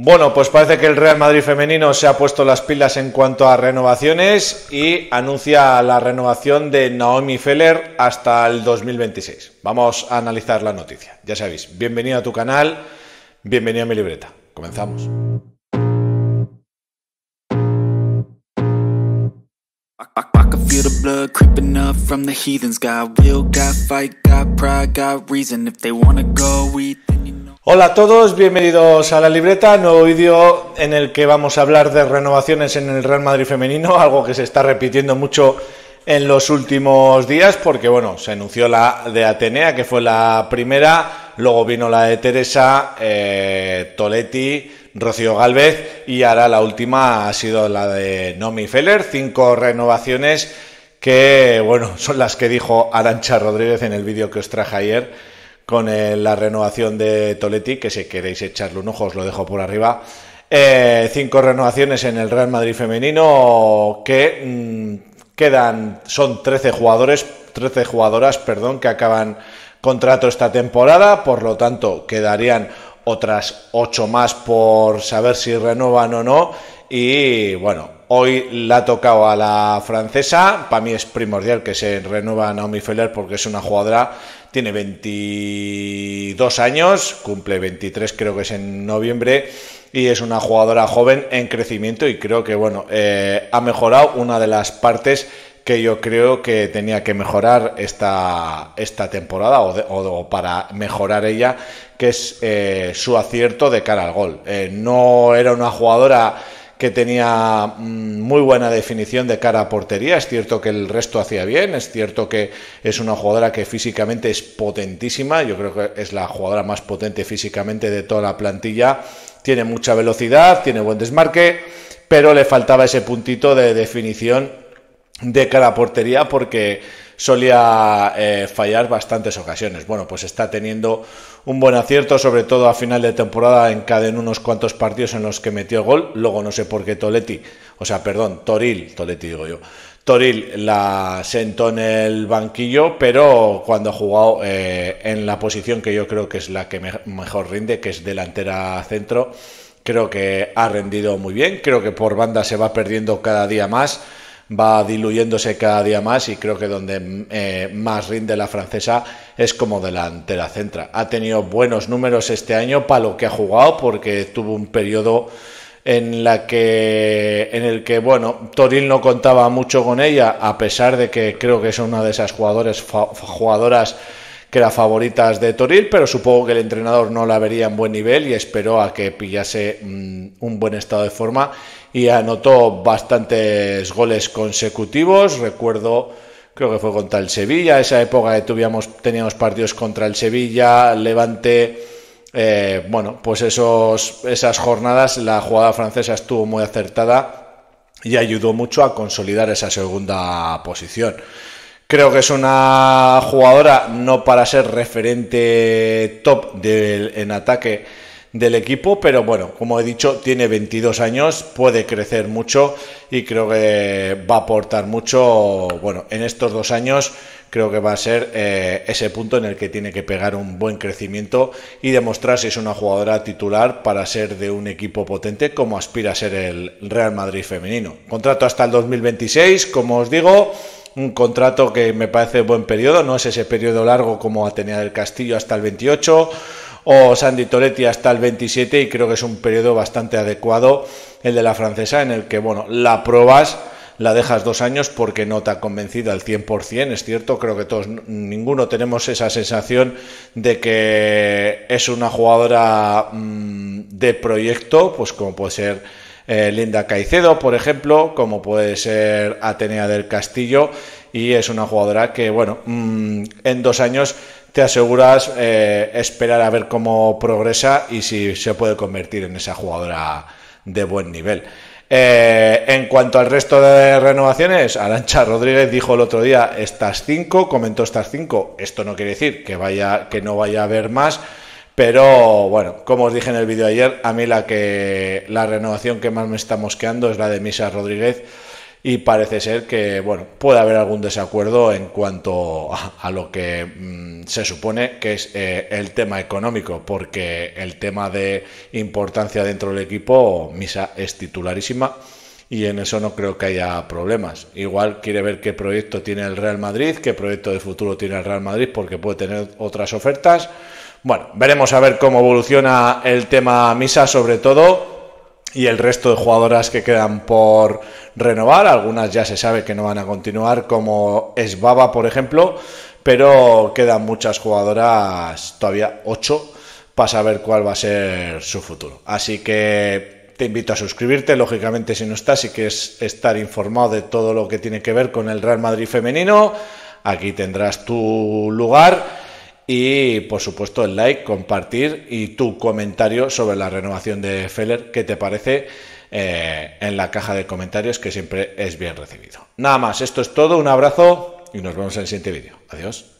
Bueno, pues parece que el Real Madrid femenino se ha puesto las pilas en cuanto a renovaciones y anuncia la renovación de Naomi Feller hasta el 2026. Vamos a analizar la noticia. Ya sabéis, bienvenido a tu canal, bienvenido a mi libreta. Comenzamos. Hola a todos, bienvenidos a La Libreta, nuevo vídeo en el que vamos a hablar de renovaciones en el Real Madrid femenino, algo que se está repitiendo mucho en los últimos días, porque bueno, se anunció la de Atenea, que fue la primera, luego vino la de Teresa, eh, Toletti, Rocío Galvez y ahora la última ha sido la de Nomi Feller, cinco renovaciones que bueno, son las que dijo Arancha Rodríguez en el vídeo que os traje ayer con eh, la renovación de Toletti, que si queréis echarle un ojo os lo dejo por arriba. Eh, cinco renovaciones en el Real Madrid femenino que mm, quedan, son 13 jugadores, 13 jugadoras, perdón, que acaban contrato esta temporada, por lo tanto quedarían otras ocho más por saber si renuevan o no y bueno, Hoy la ha tocado a la francesa. Para mí es primordial que se renueva Naomi Feller porque es una jugadora. Tiene 22 años, cumple 23 creo que es en noviembre y es una jugadora joven en crecimiento y creo que bueno eh, ha mejorado una de las partes que yo creo que tenía que mejorar esta, esta temporada o, para mejorar ella, que es eh, su acierto de cara al gol. Eh, no era una jugadora que tenía mm, muy buena definición de cara a portería. Es cierto que el resto hacía bien, es cierto que es una jugadora que físicamente es potentísima. Yo creo que es la jugadora más potente físicamente de toda la plantilla. Tiene mucha velocidad, tiene buen desmarque, pero le faltaba ese puntito de definición de cara a portería porque solía eh, fallar bastantes ocasiones. Bueno, pues está teniendo un buen acierto, sobre todo a final de temporada ...en en unos cuantos partidos en los que metió gol. Luego no sé por qué Toletti, o sea, perdón, Toril, Toletti digo yo. Toril la sentó en el banquillo, pero cuando ha jugado eh, en la posición que yo creo que es la que mejor rinde, que es delantera centro, creo que ha rendido muy bien, creo que por banda se va perdiendo cada día más va diluyéndose cada día más y creo que donde eh, más rinde la francesa es como delantera centra. Ha tenido buenos números este año para lo que ha jugado porque tuvo un periodo en la que en el que bueno Toril no contaba mucho con ella a pesar de que creo que es una de esas jugadoras que era favoritas de Toril, pero supongo que el entrenador no la vería en buen nivel y esperó a que pillase mm, un buen estado de forma y anotó bastantes goles consecutivos. Recuerdo, creo que fue contra el Sevilla, esa época que teníamos partidos contra el Sevilla, Levante. Eh, bueno, pues esos, esas jornadas la jugada francesa estuvo muy acertada y ayudó mucho a consolidar esa segunda posición. Creo que es una jugadora no para ser referente top en ataque del equipo, pero bueno, como he dicho, tiene 22 años, puede crecer mucho y creo que va a aportar mucho. Bueno, en estos dos años creo que va a ser eh, ese punto en el que tiene que pegar un buen crecimiento y demostrar si es una jugadora titular para ser de un equipo potente como aspira a ser el Real Madrid femenino. Contrato hasta el 2026, como os digo un contrato que me parece buen periodo, no es ese periodo largo como Atenea del Castillo hasta el 28 o Sandy Toretti hasta el 27 y creo que es un periodo bastante adecuado el de la francesa en el que, bueno, la pruebas, la dejas dos años porque no te ha convencido al 100%, es cierto, creo que todos, ninguno tenemos esa sensación de que es una jugadora mm, de proyecto, pues como puede ser eh, Linda Caicedo, por ejemplo, como puede ser Atenea del Castillo, y es una jugadora que, bueno, mm, en dos años te aseguras eh, esperar a ver cómo progresa y si se puede convertir en esa jugadora de buen nivel. Eh, en cuanto al resto de renovaciones, Arancha Rodríguez dijo el otro día estas cinco, comentó estas cinco. Esto no quiere decir que vaya, que no vaya a haber más pero bueno, como os dije en el vídeo ayer, a mí la, que, la renovación que más me está mosqueando es la de Misa Rodríguez y parece ser que bueno puede haber algún desacuerdo en cuanto a, lo que mm, se supone que es eh, el tema económico porque el tema de importancia dentro del equipo misa es titularísima y en eso no creo que haya problemas igual quiere ver qué proyecto tiene el Real Madrid qué proyecto de futuro tiene el Real Madrid porque puede tener otras ofertas bueno, veremos a ver cómo evoluciona el tema Misa, sobre todo y el resto de jugadoras que quedan por renovar. Algunas ya se sabe que no van a continuar, como Esbaba, por ejemplo, pero quedan muchas jugadoras, todavía 8, para saber cuál va a ser su futuro. Así que te invito a suscribirte, lógicamente si no estás, y quieres estar informado de todo lo que tiene que ver con el Real Madrid femenino, aquí tendrás tu lugar y por supuesto el like, compartir y tu comentario sobre la renovación de Feller, ¿Qué te parece eh, en la caja de comentarios, que siempre es bien recibido. Nada más, esto es todo, un abrazo y nos vemos en el siguiente vídeo. Adiós.